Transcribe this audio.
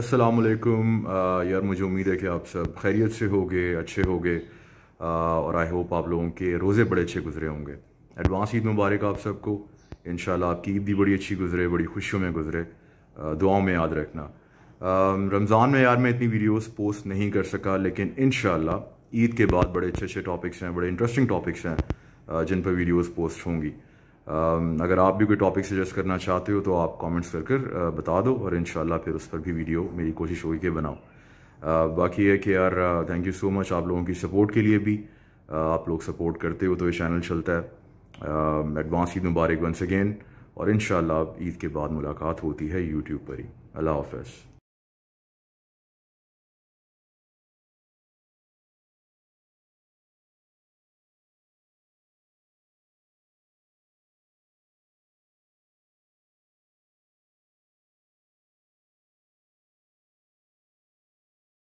अस्सलाम वालेकुम यार मुझे उम्मीद है कि आप सब खैरियत से होगे अच्छे होगे और आई होप आप लोगों के रोज़े बड़े अच्छे गुजरे होंगे एडवांस ईद मुबारक आप सबको इन आपकी ईद भी बड़ी अच्छी गुजरे बड़ी खुशियों में गुजरे दुआओं में याद रखना रमज़ान में यार मैं इतनी वीडियोस पोस्ट नहीं कर सका लेकिन इन ईद के बाद बड़े अच्छे अच्छे टॉपिक्स हैं बड़े इंटरेस्टिंग टॉपिक्स हैं जिन पर वीडियोज़ पोस्ट होंगी Um, अगर आप भी कोई टॉपिक सजेस्ट करना चाहते हो तो आप कमेंट्स कर कर uh, बता दो और इन फिर उस पर भी वीडियो मेरी कोशिश होगी कि बनाओ uh, बाकी है कि यार थैंक यू सो मच आप लोगों की सपोर्ट के लिए भी uh, आप लोग सपोर्ट करते हो तो ये चैनल चलता है एडवांस um, ईद मुबारक वंस अगेन और इन ईद के बाद मुलाकात होती है यूट्यूब पर ही अल्लाह हाफ